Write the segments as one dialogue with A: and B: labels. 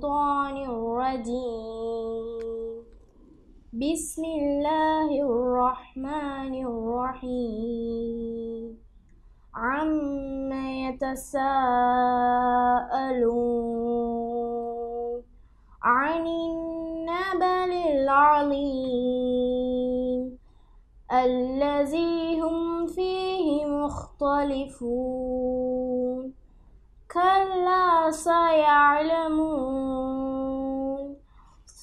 A: الشيطان الرجيم بسم الله الرحمن الرحيم عما يتساءلون عن النبل العظيم الذي هم فيه مختلفون كلا سيعلمون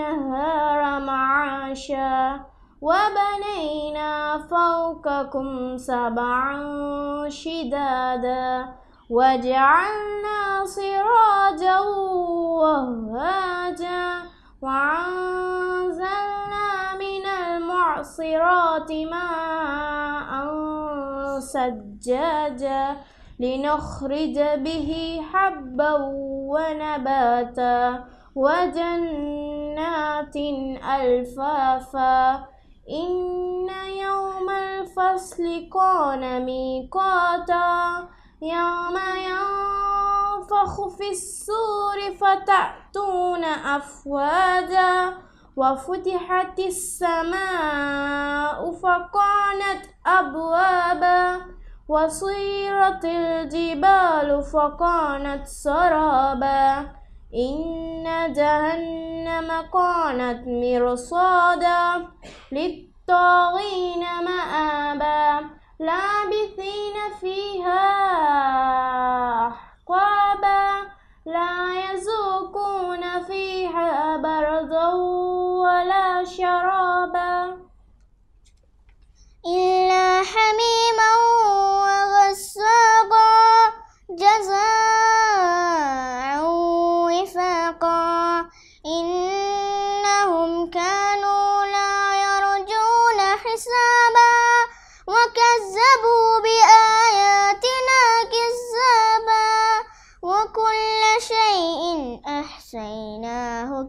A: النهار معاشا وبنينا فوقكم سبعا شدادا وجعلنا سراجا وهاجا وأنزلنا من المعصرات ماء سجاجا لنخرج به حبا ونباتا وجنات ألفافا إن يوم الفصل كان ميقاتا يوم ينفخ في السور فتأتون أفواجا وفتحت السماء فكانت أبوابا وصيرت الجبال فكانت سرابا إن جهنم كانت مرصادا للطاغين
B: حسابا وكذبوا بآياتنا كذابا وكل شيء أحصيناه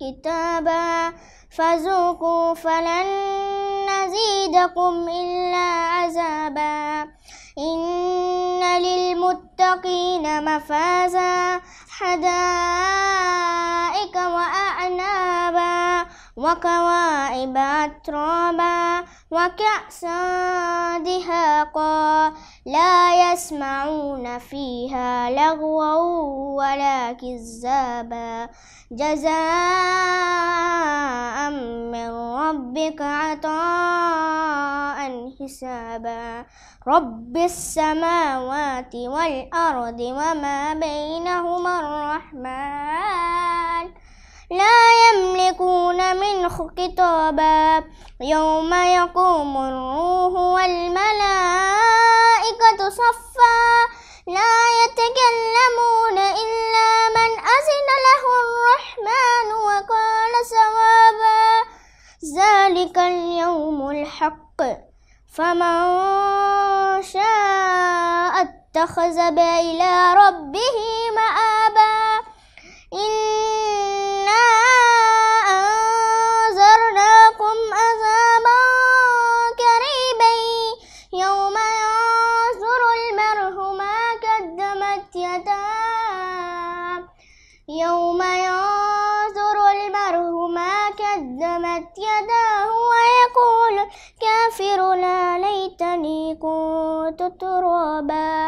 B: كتابا فذوقوا فلن نزيدكم إلا عذابا إن للمتقين مفازا حدائق وكواعب أترابا وكأسا دهاقا لا يسمعون فيها لغوا ولا كذابا جزاء من ربك عطاء حسابا رب السماوات والأرض وما بينهما الرحمن لا يملكون منه كتابا يوم يقوم الروح والملائكة صفا لا يتكلمون إلا من أذن له الرحمن وقال صوابا ذلك اليوم الحق فمن شاء اتخذ بإلى ربه مآبا قدمت يداه ويقول الكافر لا ليتني كنت ترابا